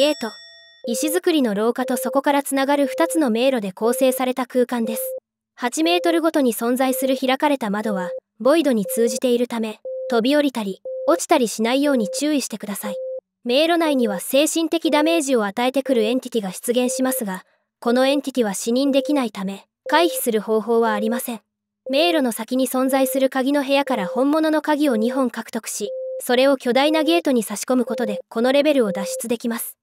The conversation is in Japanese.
ゲート石造りの廊下とそこからつながる2つの迷路で構成された空間です8メートルごとに存在する開かれた窓はボイドに通じているため飛び降りたり落ちたりしないように注意してください迷路内には精神的ダメージを与えてくるエンティティが出現しますがこのエンティティは死認できないため回避する方法はありません迷路の先に存在する鍵の部屋から本物の鍵を2本獲得しそれを巨大なゲートに差し込むことでこのレベルを脱出できます